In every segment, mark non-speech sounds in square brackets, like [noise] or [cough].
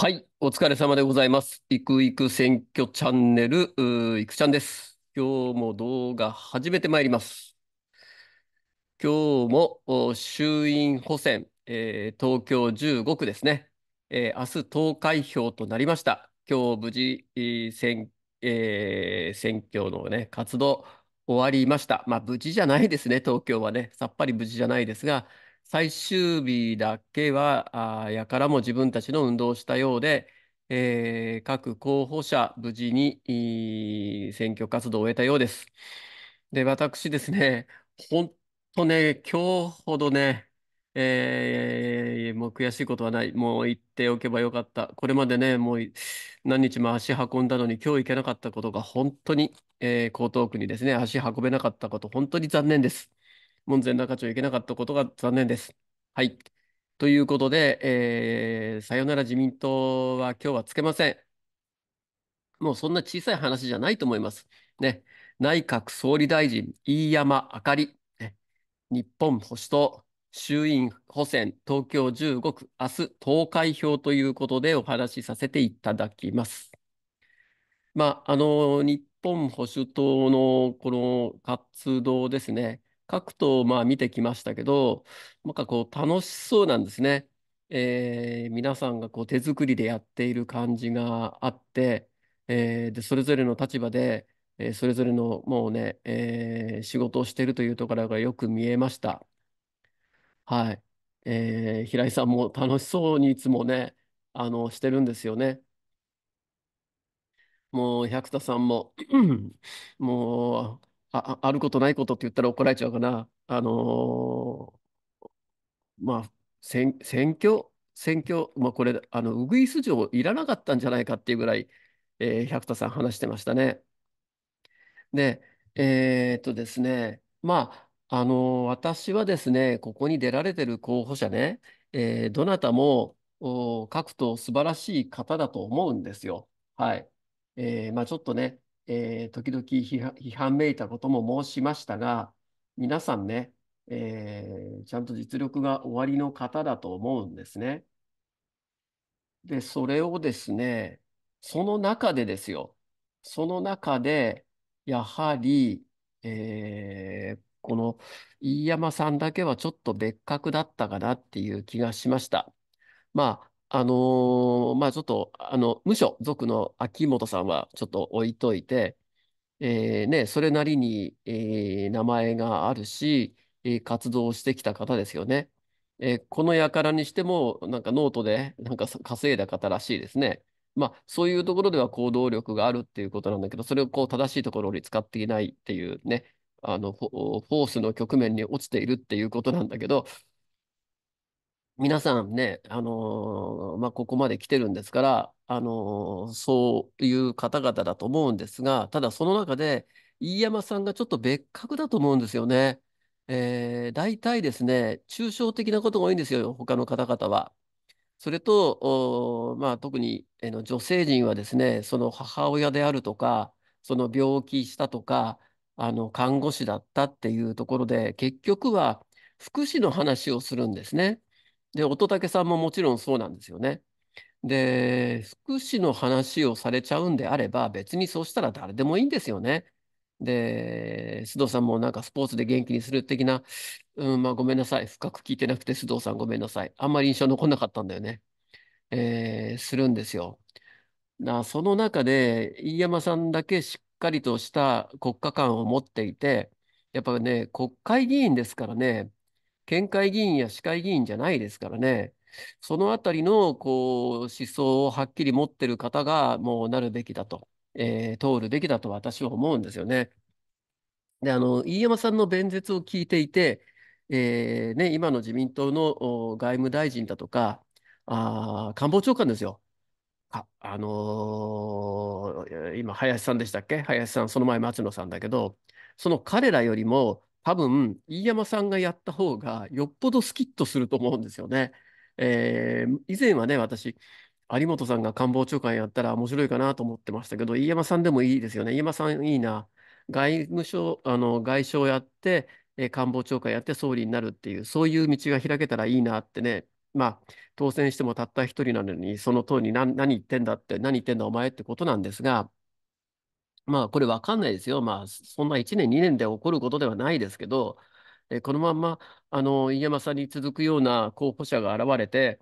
はい、お疲れ様でございます。いくいく選挙チャンネル、いくちゃんです。今日も動画始めてまいります。今日も衆院補選、えー、東京15区ですね、えー、明日投開票となりました。今日無事、えー、選,、えー、選挙の、ね、活動終わりました。まあ、無事じゃないですね、東京はね。さっぱり無事じゃないですが、最終日だけは、あやからも自分たちの運動をしたようで、えー、各候補者、無事に選挙活動を終えたようです。で、私ですね、本当ね、今日ほどね、えー、もう悔しいことはない、もう言っておけばよかった、これまでね、もう何日も足運んだのに、今日行けなかったことが本当に、えー、江東区にですね、足運べなかったこと、本当に残念です。門前仲町行けなかったことが残念です。はい。ということで、えー、さよなら自民党は今日はつけません。もうそんな小さい話じゃないと思います。ね、内閣総理大臣、飯山あかり、日本保守党、衆院補選、東京15区、明日投開票ということでお話しさせていただきます。まあ、あの日本保守党のこの活動ですね、書くと、まあ、見てきましたけど、なんかこう、楽しそうなんですね。えー、皆さんがこう手作りでやっている感じがあって、えー、でそれぞれの立場で、えー、それぞれのもうね、え仕事をしているというところがよく見えました。はい。え平井さんも楽しそうにいつもね、あの、してるんですよね。もう百田さんも [clears throat] もうああることないことって言ったら怒られちゃうかな。あのーまあ、選選挙、選挙、まあ、これ、あのウグイス嬢いらなかったんじゃないかっていうぐらい、えー、百田さん話してましたね。で、えー、っとですね、まあ、あのー、私はですね、ここに出られてる候補者ね、えー、どなたも各党素晴らしい方だと思うんですよ。はい。えー、まあ、ちょっとね、えー、時々批判めいたことも申しましたが、皆さんね、えー、ちゃんと実力がおありの方だと思うんですね。で、それをですね、その中でですよ、その中で、やはり、えー、この飯山さんだけはちょっと別格だったかなっていう気がしました。まあ、あのーまあちょっと、あの、無所属の秋元さんはちょっと置いといて、えーね、それなりに、えー名前があるし、えー活動してきた方ですよね。えーこの輩にしても、なんかノートでなんか稼いだ方らしいですね。まあ、そういうところでは行動力があるっていうことなんだけど、それをこう正しいところに使っていないっていうね、あの、フォースの局面に落ちているっていうことなんだけど、皆さんね、あのー、まあ、ここまで来てるんですから、あのー、そういう方々だと思うんですが、ただその中で、飯山さんがちょっと別格だと思うんですよね。えー、大体ですね、抽象的なことが多いんですよ、他の方々は。それと、まあ、特に、えの女性陣はですね、その母親であるとか、その病気したとか、あの看護師だったっていうところで、結局は福祉の話をするんですね。で、乙武さんももちろんそうなんですよね。で、福祉の話をされちゃうんであれば、別にそうしたら誰でもいいんですよね。で、須藤さんもなんかスポーツで元気にする的な、うん、まあごめんなさい。深く聞いてなくて須藤さんごめんなさい。あんまり印象残んなかったんだよね。えー、するんですよ。なその中で、飯山さんだけしっかりとした国家観を持っていて、やっぱね、国会議員ですからね、県会議員や市会議員じゃないですからね、そのあたりのこう思想をはっきり持ってる方が、もうなるべきだと、えー、通るべきだと私は思うんですよね。で、あの、飯山さんの弁舌を聞いていて、えーね、今の自民党の外務大臣だとか、あ官房長官ですよ。あ、あのー、今、林さんでしたっけ林さん、その前、松野さんだけど、その彼らよりも、多分飯山さんがやった方がよっぽどスキッとすると思うんですよね。えー、以前はね私有本さんが官房長官やったら面白いかなと思ってましたけど飯山さんでもいいですよね飯山さんいいな外務省あの外相やって、えー、官房長官やって総理になるっていうそういう道が開けたらいいなってねまあ当選してもたった一人なのにその通り何言ってんだって何言ってんだお前ってことなんですがまあこれわかんないですよ。まあそんな1年2年で起こることではないですけど、えこのままあの飯山さんに続くような候補者が現れて、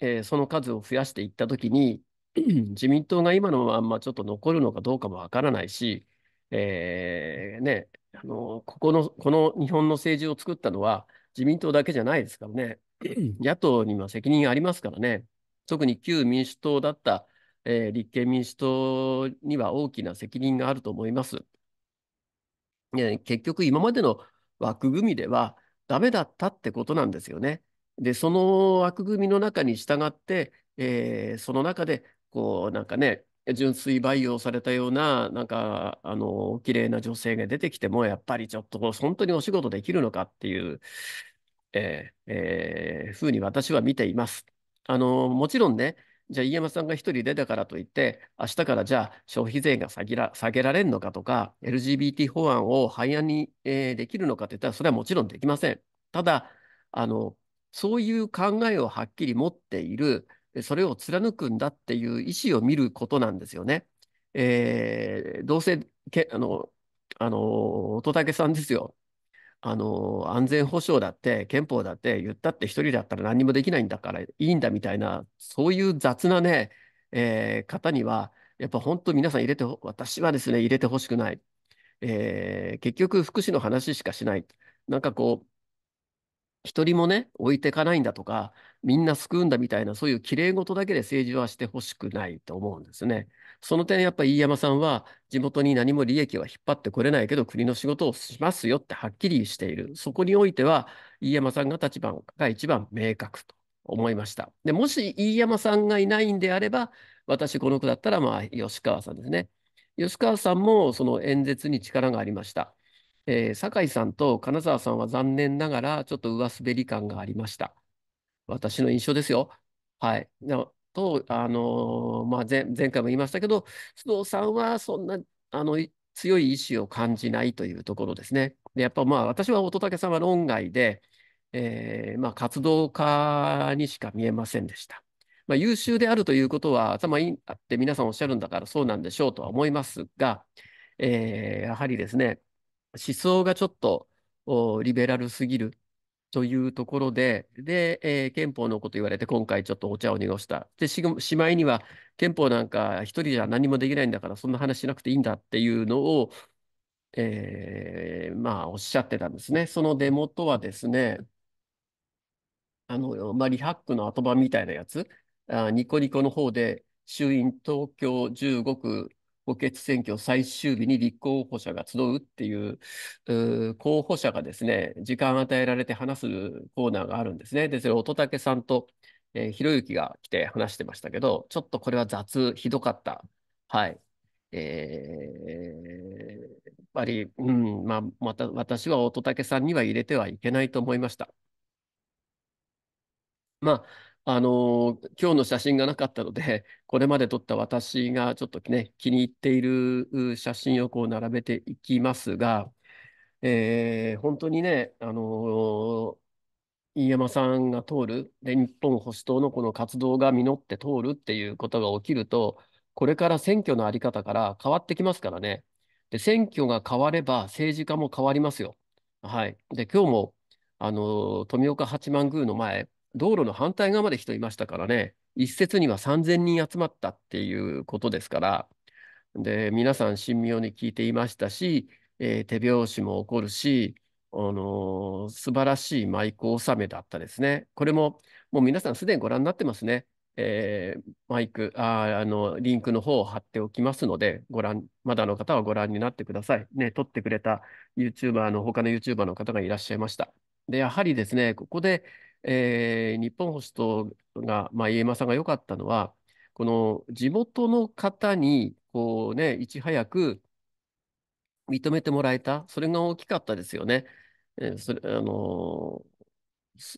えー、その数を増やしていったときに、[clears throat] 自民党が今のまんまちょっと残るのかどうかもわからないし、えー、ね、あのここのこの日本の政治を作ったのは自民党だけじゃないですからね、[clears throat] 野党には責任ありますからね、特に旧民主党だったえー、立憲民主党には大きな責任があると思います。ね、結局、今までの枠組みではダメだったってことなんですよね。で、その枠組みの中に従って、えー、その中で、こう、なんかね、純粋培養されたような、なんか、あの、綺麗な女性が出てきても、やっぱりちょっと、本当にお仕事できるのかっていう、えーえー、ふうに私は見ています。あの、もちろんね、じゃあ、飯山さんが1人出たからといって、明日からじゃあ消費税が下げら下げられるのかとか、LGBT 法案を廃案に、えー、できるのかっていったら、それはもちろんできません。ただあの、そういう考えをはっきり持っている、それを貫くんだっていう意思を見ることなんですよね。えー、どうせけあのあの乙武さんですよ。あの、安全保障だって、憲法だって、言ったって一人だったら何もできないんだからいいんだみたいな、そういう雑なね、えー、方には、やっぱ本当皆さん入れて、私はですね、入れてほしくない。えー、結局、福祉の話しかしない。なんかこう、一人もね、置いてかないんだとか、みんな救うんだみたいな、そういうきれい事だけで政治はしてほしくないと思うんですね。その点やっぱり飯山さんは地元に何も利益は引っ張ってこれないけど国の仕事をしますよってはっきりしている。そこにおいては飯山さんが立場が一番明確と思いました。で、もし飯山さんがいないんであれば、私この子だったらまあ吉川さんですね。吉川さんもその演説に力がありました。えー、酒井さんと金沢さんは残念ながらちょっと上滑り感がありました。私の印象ですよ。はい。と、あのまあ前、前回も言いましたけど、須藤さんはそんなあの強い意志を感じないというところですね。でやっぱまあ私は乙武さんは論外で、えー、まあ、活動家にしか見えませんでした。まあ、優秀であるということは頭にあって皆さんおっしゃるんだからそうなんでしょうとは思いますが、えー、やはりですね思想がちょっとリベラルすぎるというところで、で、えー、憲法のこと言われて、今回ちょっとお茶を濁した。でし、しまいには、憲法なんか一人じゃ何もできないんだから、そんな話しなくていいんだっていうのを、えー、まあ、おっしゃってたんですね。そのデモとはですね、あの、まあ、リハックの後場みたいなやつ、あニコニコの方で、衆院東京15区補欠選挙最終日に立候補者が集うっていう候補者がですね、時間与えられて話すコーナーがあるんですね。で、それ乙武さんと、えひろゆきが来て話してましたけど、ちょっとこれは雑、ひどかった。はい。えー、やっぱり、うん、まあ、また、私は乙武さんには入れてはいけないと思いました。まあ、あの今日の写真がなかったので、[laughs] これまで撮った私がちょっとね、気に入っている写真をこう並べていきますが、えー、本当にね、あの飯山さんが通るで、日本保守党のこの活動が実って通るっていうことが起きると、これから選挙の在り方から変わってきますからね。で、選挙が変われば政治家も変わりますよ。はい。で、今日も、あの富岡八幡宮の前、道路の反対側まで人いましたからね、一説には3000人集まったっていうことですから、で、皆さん神妙に聞いていましたし、えー、手拍子も起こるし、あのー、素晴らしい舞妓納めだったですね。これも、もう皆さんすでにご覧になってますね。えー、マイクあ、あの、リンクの方を貼っておきますので、ご覧、まだの方はご覧になってください。ね、撮ってくれた YouTuber の、他の YouTuber の方がいらっしゃいました。で、やはりですね、ここで、えー、日本ホストが、まあ、家山さんが良かったのは、この地元の方に、こうね、いち早く認めてもらえた、それが大きかったですよね。えー、それ、あのー、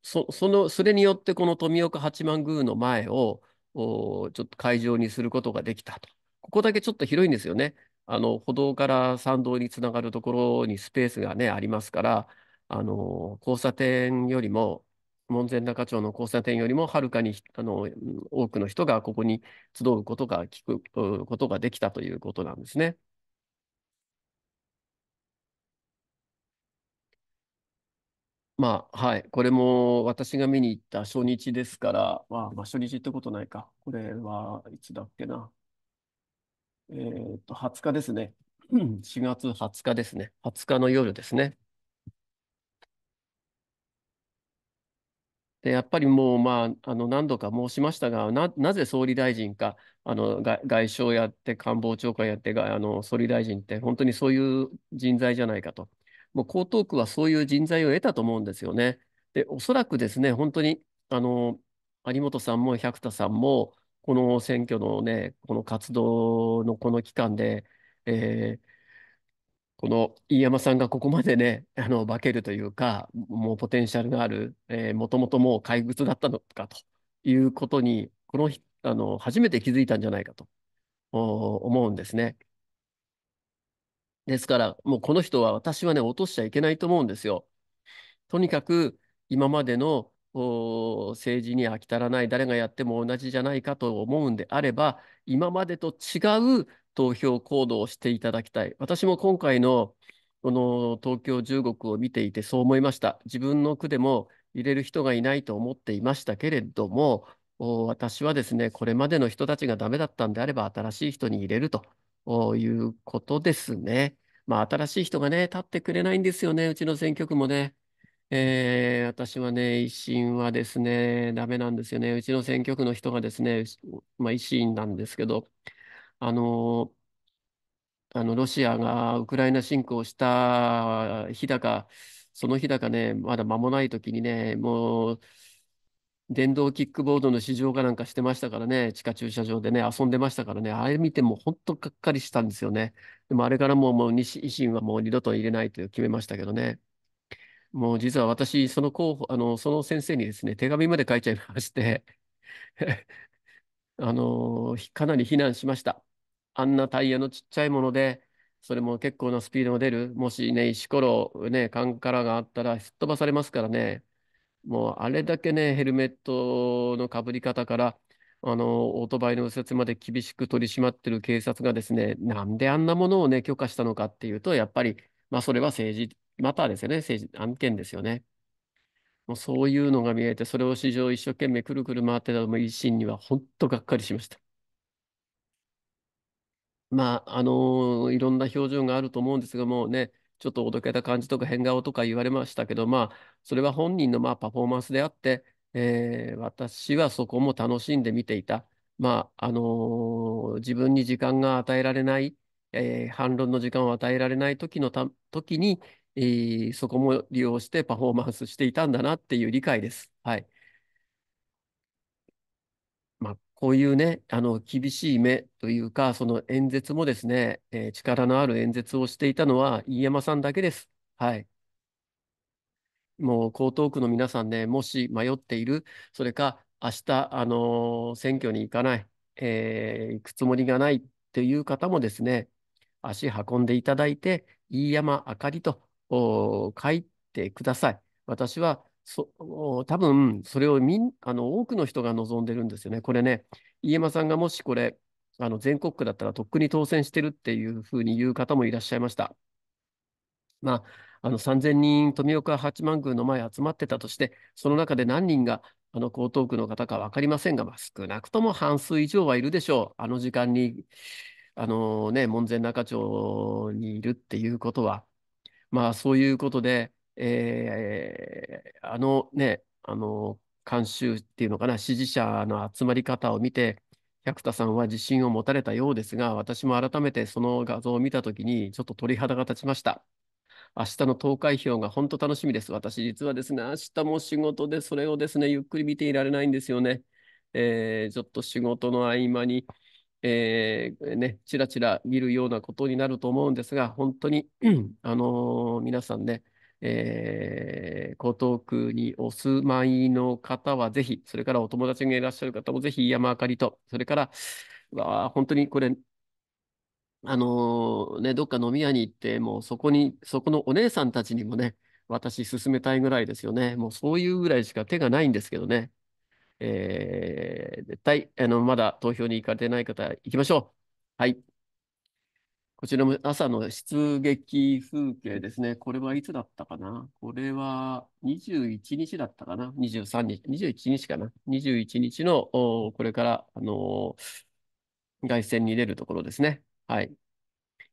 そ、その、それによって、この富岡八幡宮の前を、おちょっと会場にすることができたと。ここだけちょっと広いんですよね。あの、歩道から参道につながるところにスペースがね、ありますから、あのー、交差点よりも、門前仲町の交差点よりもはるかにあの多くの人がここに集うことが聞くことができたということなんですね。まあはい、これも私が見に行った初日ですから、まあ、まあ、初日ってことないか、これはいつだっけな、えっ、と、20日ですね、4 [clears throat] 月20日ですね、20日の夜ですね。でやっぱりもう、まあ、あの何度か申しましたが、ななぜ総理大臣かあの外、外相やって官房長官やってあの、総理大臣って本当にそういう人材じゃないかと、もう江東区はそういう人材を得たと思うんですよね。で、おそらくですね、本当にあの有本さんも百田さんも、この選挙のね、この活動のこの期間で、えー、この飯山さんがここまでね、あの化けるというか、もうポテンシャルがある、もともともう怪物だったのかということに、このあの初めて気づいたんじゃないかと思うんですね。ですから、もうこの人は私はね、落としちゃいけないと思うんですよ。とにかく今までの政治に飽き足らない、誰がやっても同じじゃないかと思うんであれば、今までと違う投票行動をしていただきたい。私も今回のこの東京中国を見ていてそう思いました。自分の区でも入れる人がいないと思っていましたけれども、私はですね、これまでの人たちがダメだったんであれば、新しい人に入れるということですね。まあ、新しい人がね、立ってくれないんですよね、うちの選挙区もね。えー、私はね、維新はですね、ダメなんですよね。うちの選挙区の人がですね、まあ、維新なんですけど、あの、あのロシアがウクライナ侵攻した日だか、その日だかね、まだ間もない時にね、もう電動キックボードの試乗かなんかしてましたからね、地下駐車場でね、遊んでましたからね、あれ見ても本当がっかりしたんですよね。でもあれからもうもう維新はもう二度と入れないと決めましたけどね。もう実は私、その候補、あの、その先生にですね、手紙まで書いちゃいまして [laughs] あの、かなり非難しました。あんなタイヤのちっちゃいもので、それも結構なスピードが出る。もしね、石ころ、ね、カンカラがあったら、すっ飛ばされますからね。もう、あれだけね、ヘルメットのかぶり方から、あの、オートバイの右折まで厳しく取り締まってる警察がですね、なんであんなものをね、許可したのかっていうと、やっぱり、まあ、それは政治、またですよね、政治、案件ですよね。もうそういうのが見えて、それを市場一生懸命くるくる回ってたのも維新には本当がっかりしました。まあ、あのいろんな表情があると思うんですが、もうね、ちょっとおどけた感じとか変顔とか言われましたけど、まあ、それは本人のまあパフォーマンスであって、えー、私はそこも楽しんで見ていた。まあ、あの自分に時間が与えられない、えー、反論の時間を与えられない時のた時に、えー、そこも利用してパフォーマンスしていたんだなっていう理解です。はい。こういうね、あの厳しい目というか、その演説もですね、えー、力のある演説をしていたのは飯山さんだけです。はい。もう江東区の皆さんね、もし迷っている、それか明日、あのー、選挙に行かない、えー、行くつもりがないという方もですね、足運んでいただいて、飯山あかりと書いてください。私はそ多分それをみんあの多くの人が望んでるんですよね。これね、飯山さんがもしこれ、あの全国区だったらとっくに当選してるっていうふうに言う方もいらっしゃいました。まあ、あの3000人、富岡八幡宮の前集まってたとして、その中で何人があの江東区の方か分かりませんが、まあ、少なくとも半数以上はいるでしょう。あの時間に、あのね、門前仲町にいるっていうことは。まあそういうことで、えー、あのね、あの、監修っていうのかな、支持者の集まり方を見て、百田さんは自信を持たれたようですが、私も改めてその画像を見たときに、ちょっと鳥肌が立ちました。明日の投開票が本当楽しみです。私、実はですね、明日も仕事でそれをですね、ゆっくり見ていられないんですよね。えー、ちょっと仕事の合間に、えー、ね、ちらちら見るようなことになると思うんですが、本当に、あのー、皆さんね、えー、江東区にお住まいの方はぜひ、それからお友達がいらっしゃる方もぜひ山あかりと、それから、わ本当にこれ、あのー、ね、どっか飲み屋に行って、もうそこに、そこのお姉さんたちにもね、私勧めたいぐらいですよね。もうそういうぐらいしか手がないんですけどね。えー、絶対、あの、まだ投票に行かれてない方、行きましょう。はい。こちらも朝の出撃風景ですね。これはいつだったかなこれは21日だったかな ?23 日、21日かな ?21 日の、これから、あのー、外線に出るところですね。はい。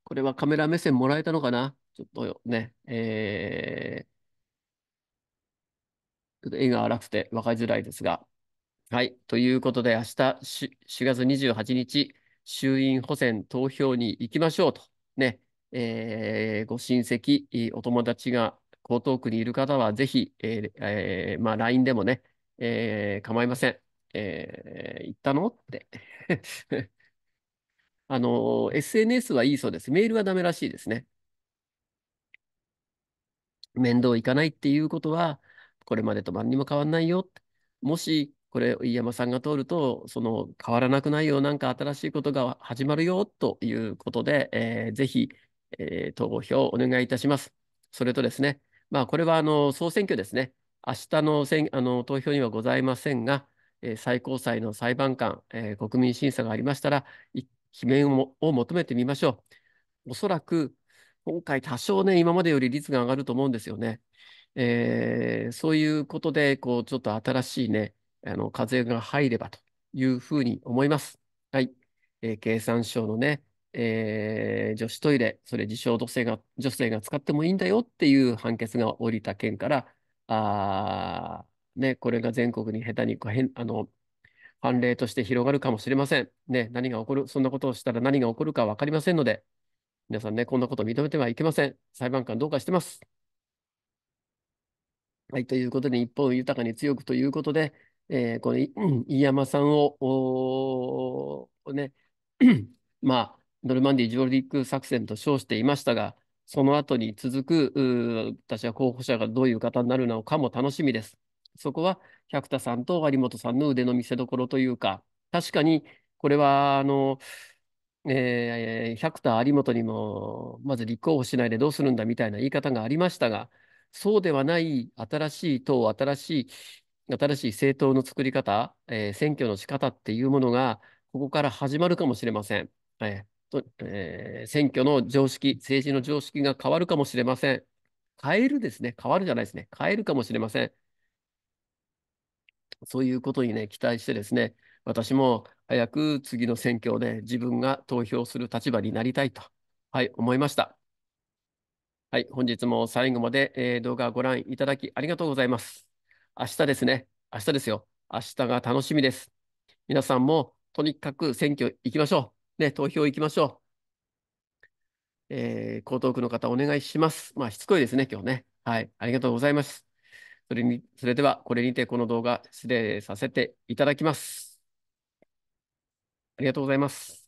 これはカメラ目線もらえたのかなちょっとね、えー、ちょっと絵が荒くて分かりづらいですが。はい。ということで、明日4月28日、衆院補選投票に行きましょうと、ねえー、ご親戚、お友達が江東区にいる方は、ぜひ、えーえーまあ、LINE でもね、えー、構いません。えー、行ったのって。[laughs] あの、SNS はいいそうです。メールはダメらしいですね。面倒いかないっていうことは、これまでと何にも変わんないよ。もし、これ、飯山さんが通ると、その変わらなくないよ、なんか新しいことが始まるよということで、えー、ぜひ、えー、投票お願いいたします。それとですね、まあ、これはあの総選挙ですね、明日のせんあの投票にはございませんが、えー、最高裁の裁判官、えー、国民審査がありましたら、罷免を求めてみましょう。おそらく今回、多少ね、今までより率が上がると思うんですよね。えー、そういうことで、こう、ちょっと新しいね、あの風が入ればというふうに思います。はい。えー、経産省のね、えー、女子トイレ、それ自称女性が、女性が使ってもいいんだよっていう判決が下りた件から、あね、これが全国に下手に変あの判例として広がるかもしれません。ね、何が起こる、そんなことをしたら何が起こるか分かりませんので、皆さんね、こんなことを認めてはいけません。裁判官どうかしてます。はい、ということで、日本を豊かに強くということで、えー、この飯山さんを、ね、[clears throat] まあ、ノルマンディ上陸作戦と称していましたが、その後に続く、私は候補者がどういう方になるのかも楽しみです。そこは百田さんと有本さんの腕の見せ所というか、確かにこれは、あの、えー、百田有本にも、まず立候補しないでどうするんだみたいな言い方がありましたが、そうではない新しい党、新しい新しい政党の作り方、えー、選挙の仕方っていうものが、ここから始まるかもしれません。えーえー、選挙の常識、政治の常識が変わるかもしれません。変えるですね。変わるじゃないですね。変えるかもしれません。そういうことにね、期待してですね、私も早く次の選挙で自分が投票する立場になりたいと、はい、思いました。はい、本日も最後まで、えー、動画をご覧いただきありがとうございます。明日ですね。明日ですよ。明日が楽しみです。皆さんもとにかく選挙行きましょう。ね、投票行きましょう。えー、江東区の方お願いします。まあ、しつこいですね、今日ね。はい、ありがとうございます。それに、それではこれにてこの動画失礼させていただきます。ありがとうございます。